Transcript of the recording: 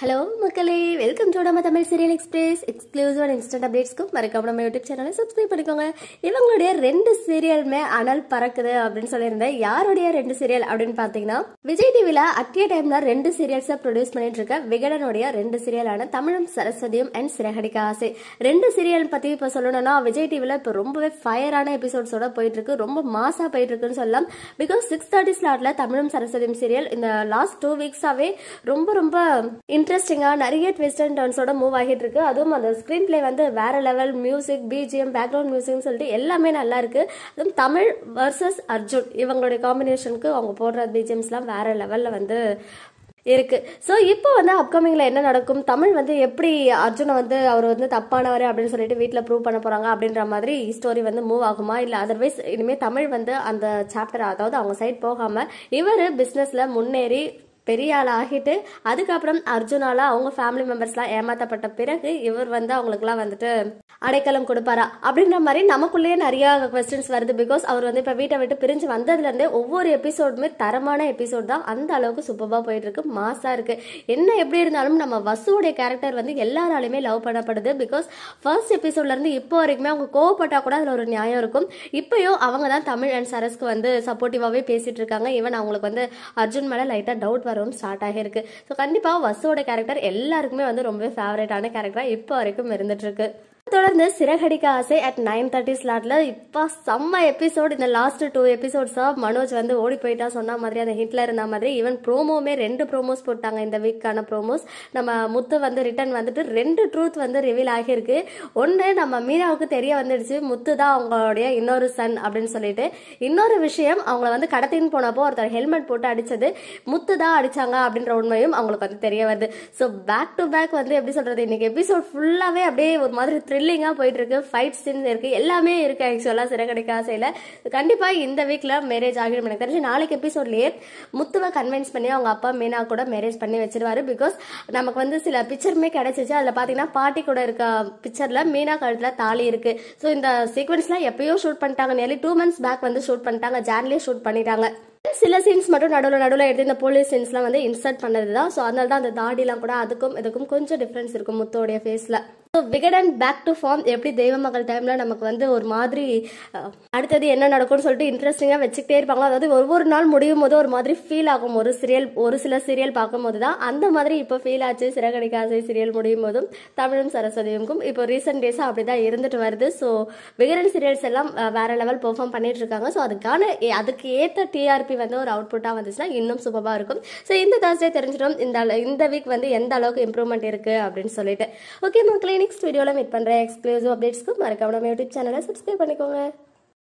hello மக்களே welcome to நம்ம Tamil serial express exclusive instant அப்டேட்ஸ்க்கு மறக்காம நம்ம யூடியூப் சேனலை சப்ஸ்கிரைப் பண்ணிக்கோங்க இவங்களுடைய ரெண்டு சீரியலுமே அனல் பறக்குது அப்படின்னு சொல்லியிருந்தேன் யாருடைய ரெண்டு சீரியல் அப்படின்னு பார்த்தீங்கன்னா விஜய் டிவியில் அட்டிய டைம்ல ரெண்டு சீரியல்ஸை ப்ரொடியூஸ் பண்ணிட்டு இருக்க விகடனுடைய ரெண்டு சீரியலான தமிழும் சரஸ்வதியும் அண்ட் சிறகடிக்க ஆசை ரெண்டு சீரியல் பற்றி இப்போ சொல்லணும்னா விஜய் டிவியில் இப்போ ரொம்பவே ஃபயரான எபிசோட்ஸோட போயிட்டு இருக்கு ரொம்ப மாசாக போயிட்டு இருக்குன்னு சொல்லலாம் பிகாஸ் சிக்ஸ் தேர்ட்டி ஸ்லாட்ல தமிழும் சரஸ்வதியும் சீரியல் இந்த லாஸ்ட் டூ வீக்ஸாவே ரொம்ப ரொம்ப இன்ட்ரெஸ்டிங்காக நிறைய ட்விஸ்ட் அண்ட் டர்ன்ஸோட மூவ் ஆகிட்டு இருக்கு அதுவும் அந்த ஸ்க்ரீன் பிளே வந்து வேற லெவல் மியூசிக் பிஜிஎம் பேக்ரவுண்ட் மியூசிக்னு சொல்லிட்டு எல்லாமே நல்லா இருக்கு அதுவும் தமிழ் வர்சஸ் அர்ஜுன் இவங்களுடைய காம்பினேஷனுக்கு அவங்க போடுற பிஜிஎம்ஸ்லாம் வேற லெவலில் வந்து இருக்கு ஸோ இப்போ வந்து அப்கமிங்கில் என்ன நடக்கும் தமிழ் வந்து எப்படி அர்ஜுனை வந்து அவர் வந்து தப்பானவர் அப்படின்னு சொல்லிட்டு வீட்டில் ப்ரூவ் பண்ண போகிறாங்க அப்படின்ற மாதிரி ஸ்டோரி வந்து மூவ் ஆகுமா இல்லை அதர்வைஸ் இனிமேல் தமிழ் வந்து அந்த சாப்டர் அதாவது அவங்க சைட் போகாமல் இவர் பிஸ்னஸில் முன்னேறி பெரிய ஆள் ஆகிட்டு அதுக்கப்புறம் அர்ஜுனால அவங்க ஃபேமிலி மெம்பர்ஸ்லாம் ஏமாற்றப்பட்ட பிறகு இவர் வந்து அவங்களுக்குலாம் வந்துட்டு அடைக்கலம் கொடுப்பாரா அப்படின்ற மாதிரி நமக்குள்ளேயே நிறைய கொஸ்டின்ஸ் வருது பிகாஸ் அவர் வந்து இப்போ வீட்டை விட்டு பிரிஞ்சு வந்ததுலேருந்தே ஒவ்வொரு எபிசோடுமே தரமான எபிசோட் தான் அந்த அளவுக்கு சூப்பராக போயிட்டு இருக்கு மாசா இருக்கு என்ன எப்படி இருந்தாலும் நம்ம வசுவோடைய கேரக்டர் வந்து எல்லாராலையுமே லவ் பண்ணப்படுது பிகாஸ் ஃபர்ஸ்ட் எபிசோட்லேருந்து இப்போ வரைக்குமே அவங்க கோவப்பட்டா கூட அதில் ஒரு நியாயம் இருக்கும் இப்பயோ அவங்க தான் தமிழ் அண்ட் சரஸ்க்கு வந்து சப்போர்ட்டிவாகவே பேசிகிட்டு இருக்காங்க ஈவன் அவங்களுக்கு வந்து அர்ஜுன் மேலே லைட்டாக டவுட் வரவும் ஸ்டார்ட் ஆகிருக்கு ஸோ கண்டிப்பாக வசுவோட கேரக்டர் எல்லாருக்குமே வந்து ரொம்பவே ஃபேவரேட்டான கேரக்டராக இப்போ வரைக்கும் இருந்துகிட்ருக்கு தொடர்ந்து சிறகடிக்க ஆசை அட் நைன் தேர்ட்டி ஸ்லாட்ல இப்போ செம்ம எபிசோட் இந்த லாஸ்ட் டூ எபிசோட்ஸாக மனோஜ் வந்து ஓடி போயிட்டா சொன்ன மாதிரி அந்த ஹிட்ல இருந்த மாதிரி ஈவன் ப்ரோமோமே ரெண்டு ப்ரோமோஸ் போட்டாங்க இந்த வீக்கான ப்ரோமோஸ் நம்ம முத்து வந்து ரிட்டர்ன் வந்துட்டு ரெண்டு ட்ரூத் வந்து ரிவீல் ஆகியிருக்கு ஒன்று நம்ம மீராவுக்கு தெரிய வந்துடுச்சு முத்து தான் அவங்களுடைய இன்னொரு சன் அப்படின்னு சொல்லிட்டு இன்னொரு விஷயம் அவங்கள வந்து கடத்தின்னு போனப்போ ஒருத்தர் ஹெல்மெட் போட்டு அடிச்சது முத்து தான் அடிச்சாங்க அப்படின்ற உண்மையும் அவங்களுக்கு வந்து தெரிய வருது ஸோ பேக் டு பேக் வந்து எப்படி சொல்றது இன்னைக்கு எபிசோட் ஃபுல்லாகவே அப்படியே ஒரு மாதிரி த்ரில் த்ரில்லிங்காக போயிட்டுருக்கு ஃபைட் சீன்ஸ் இருக்குது எல்லாமே இருக்குது ஆக்சுவலாக சிறகடைக்கு ஆசையில் கண்டிப்பாக இந்த வீக்கில் மேரேஜ் ஆகிடும் எனக்கு தெரிஞ்சு நாளைக்கு எபிசோட்லேயே முத்துவை கன்வின்ஸ் பண்ணி அவங்க அப்பா மீனா கூட மேரேஜ் பண்ணி வச்சிருவாரு பிகாஸ் நமக்கு வந்து சில பிக்சருமே கிடைச்சிச்சு அதில் பார்த்தீங்கன்னா பாட்டி கூட இருக்க பிக்சரில் மீனா கழுத்தில் தாலி இருக்குது ஸோ இந்த சீக்வன்ஸ்லாம் எப்பயோ ஷூட் பண்ணிட்டாங்க நியர்லி டூ மந்த்ஸ் பேக் வந்து ஷூட் பண்ணிட்டாங்க ஜேர்லேயே ஷூட் பண்ணிட்டாங்க சில சீன்ஸ் மட்டும் நடுவில் நடுவில் எடுத்து இந்த போலீஸ் சீன்ஸ்லாம் வந்து இன்சர்ட் பண்ணது தான் ஸோ அதனால தான் அந்த தாடிலாம் கூட அதுக்கும் இதுக்கும் கொஞ்சம் டிஃப்ரென்ஸ் இருக்கும் முத்தோடைய ஃபேஸில் so Vikatan back to form எப்படி தெய்வ மகள் டைமில் நமக்கு வந்து ஒரு மாதிரி அடுத்தது என்ன நடக்கும்னு சொல்லிட்டு இன்ட்ரெஸ்டிங்காக வச்சுக்கிட்டே இருப்பாங்களோ அதாவது ஒவ்வொரு நாள் முடியும் போது ஒரு மாதிரி ஃபீல் ஆகும் ஒரு சீரியல் ஒரு சில சீரியல் பார்க்கும்போது தான் அந்த மாதிரி இப்போ ஃபீல் ஆச்சு சிறகடிக்காசை சீரியல் முடியும் போதும் தமிழும் சரஸ்வதியும் இப்போ ரீசெண்ட் டேஸாக அப்படி தான் இருந்துட்டு வருது ஸோ விகடன் சீரியல்ஸ் எல்லாம் வேற லெவல் பெர்ஃபார்ம் பண்ணிட்டு இருக்காங்க ஸோ அதுக்கான அதுக்கு ஏற்ற டிஆர்பி வந்து ஒரு அவுட்புட்டாக வந்துச்சுன்னா இன்னும் சூப்பராக இருக்கும் ஸோ இந்த தாஸ்டே தெரிஞ்சிடும் இந்த இந்த வீக் வந்து எந்த அளவுக்கு இம்ப்ரூவ்மெண்ட் இருக்குது அப்படின்னு சொல்லிட்டு ஓகே மக்களே நெக்ஸ்ட் வீடியோவில் மீட் பண்ணுறேன் எக்ஸ்க்ளூசிவ் அப்டேட்ஸ்க்கு மறக்காம நம்ம யூடியூப் சேனலை சப்ஸ்கிரைப் பண்ணிக்கோங்க